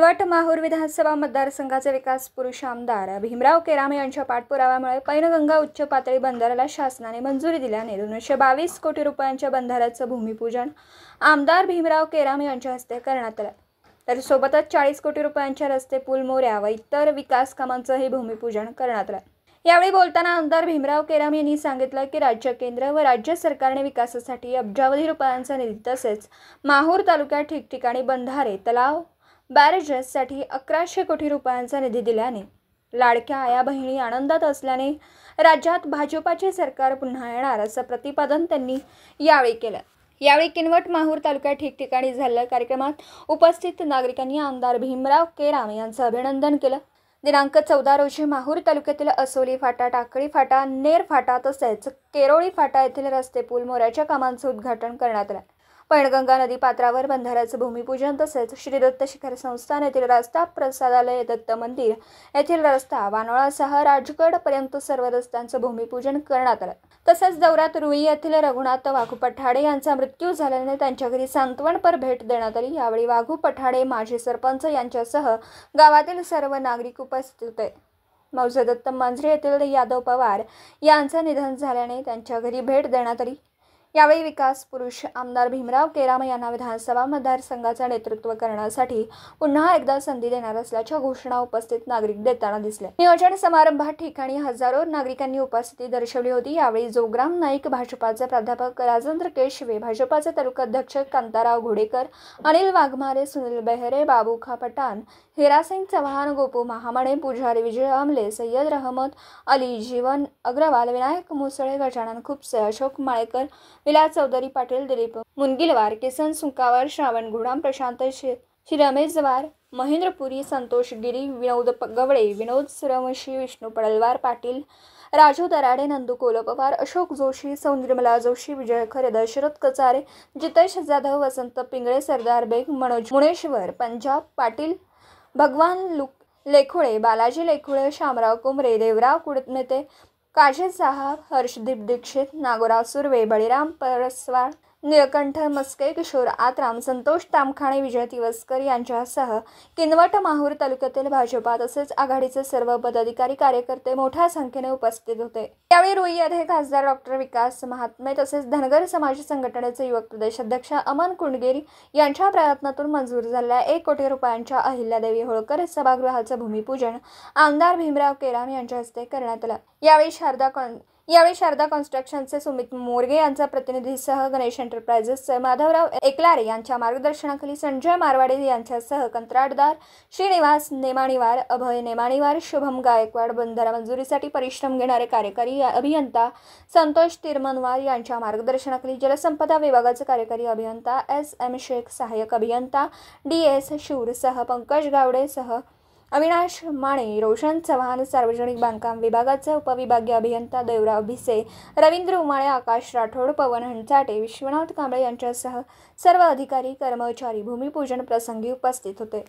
माहूर विधानसभा मतदारसंघाचे विकास पुरुष आमदार भीमराव केरामे यांच्या पाठपुराव्यामुळे पैनगंगा उच्च पातळी बंधाराला शासनाने मंजुरी दिल्याने दोनशे बावीस कोटी रुपयांच्या बंधाराचं भूमिपूजन आमदार भीमराव केरामे यांच्या हस्ते करण्यात आलं तर सोबतच चाळीस कोटी रुपयांच्या रस्ते पूल मोऱ्या व इतर विकास कामांचंही भूमिपूजन करण्यात आलं यावेळी बोलताना आमदार भीमराव केराम यांनी सांगितलं की राज्य केंद्र व राज्य सरकारने विकासासाठी अब्जावधी रुपयांचा निधी तसेच माहूर तालुक्यात ठिकठिकाणी बंधारे तलाव बॅरेजेससाठी अकराशे कोटी रुपयांचा निधी दिल्याने लाडक्या आया बहिणी आनंदात असल्याने राज्यात भाजपाचे सरकार पुन्हा येणार असं प्रतिपादन त्यांनी यावेळी केलं यावेळी किनवट माहूर तालुक्यात ठिकठिकाणी झालेल्या कार्यक्रमात उपस्थित नागरिकांनी आमदार भीमराव केराम यांचं अभिनंदन केलं दिनांक चौदा रोजी माहूर तालुक्यातील असोली फाटा टाकळी फाटा नेर फाटा तसेच केरोळी फाटा येथील रस्ते पूल मोऱ्याच्या कामांचं उद्घाटन करण्यात आलं पैणगंगा नदी पात्रावर बंधाऱ्याचं भूमिपूजन तसेच श्री दत्त शिखर संस्थान येथील रस्ता प्रसादालय दत्त मंदिर येथील रस्ता वानोळासह पर्यंत सर्व रस्त्यांचं भूमिपूजन करण्यात आलं तसेच दौऱ्यात रुई येथील रघुनाथ वाघू पठाडे यांचा मृत्यू झाल्याने त्यांच्या घरी सांत्वनपर भेट देण्यात आली यावेळी वाघू पठाडे माजी सरपंच यांच्यासह गावातील सर्व नागरिक उपस्थित होते मौजदत्त दत्त मांजरे येथील यादव पवार यांचं निधन झाल्याने त्यांच्या घरी भेट देण्यात आली यावेळी विकास पुरुष आमदार भीमराव केराम यांना विधानसभा मतदारसंघाचं नेतृत्व करण्यासाठी पुन्हा एकदा संधी देणार असल्याच्या घोषणा उपस्थित नागरिक देताना दिसले नियोजन समारंभात ठिकाणी हजारो नागरिकांनी उपस्थिती दर्शवली होती यावेळी जोग्राम नाईक भाजपाचे प्राध्यापक राजेंद्र केशवे भाजपाचे तालुका अध्यक्ष कांताराव घोडेकर अनिल वाघमारे सुनील बेहरे बाबूखा पठाण हिरासिंग चव्हाण गोपू महामाणे पुजारी विजय आमले सय्यद रहमत अली जीवन अग्रवाल विनायक मुसळे गजानन खुपसे अशोक माळेकर विला चौधरी पाटील दिलीप मुनगिलवार किसन सुंकावर श्रावण घुडाम प्रशांत श्री रमेश जवार महेंद्र पुरी संतोष गिरी विनोद गवळे विनोद सुरवंशी विष्णू पडलवार पाटील राजू दराडे नंदू कोलपवार अशोक जोशी सौनिर्मला जोशी विजय खरे दशरथ कचारे जितेश जाधव वसंत पिंगळे सरदार बेग मनोज मुणेश्वर पंजाब पाटील भगवान लुक लेखुळे बालाजी लेखुळे शामराव कुमरे देवराव कुडनेते काजल साहब हर्षदीप दीक्षित नागोराव सुर्वे बळीराम परस्वार निळकंठ मस्के किशोर आत्राम संतोष तामखाणे विजय तिवस्कर यांच्यासह किनवट माहूर तालुक्यातील भाजपा तसेच आघाडीचे सर्व पदाधिकारी कार्यकर्ते मोठ्या संख्येने उपस्थित होते यावेळी येथे खासदार डॉक्टर विकास महात्मे तसेच धनगर समाज संघटनेचे युवक प्रदेशाध्यक्ष अमन कुंडगिरी यांच्या प्रयत्नातून मंजूर झालेल्या एक कोटी रुपयांच्या अहिल्यादेवी होळकर सभागृहाचं भूमिपूजन आमदार भीमराव केराम यांच्या हस्ते करण्यात आलं यावेळी शारदा कॉन यावेळी शारदा कन्स्ट्रक्शनचे सुमित मोरगे यांचा प्रतिनिधीसह गणेश एंटरप्रायझेसचे माधवराव एकलारे यांच्या मार्गदर्शनाखाली संजय मारवाडे यांच्यासह कंत्राटदार श्रीनिवास नेमाणीवार अभय नेमाणीवार शुभम गायकवाड बंधारा मंजुरीसाठी परिश्रम घेणारे कार्यकारी अभियंता संतोष तिरमनवार यांच्या मार्गदर्शनाखाली जलसंपदा विभागाचे कार्यकारी अभियंता एस एम शेख सहाय्यक अभियंता डी एस शूरसह पंकज गावडेसह अविनाश माने रोशन चव्हाण सार्वजनिक बांधकाम विभागाचे उपविभागीय अभियंता देवराव भिसे रवींद्र उमाळे आकाश राठोड पवन हंचाटे विश्वनाथ कांबळे यांच्यासह सर्व अधिकारी कर्मचारी भूमिपूजन प्रसंगी उपस्थित होते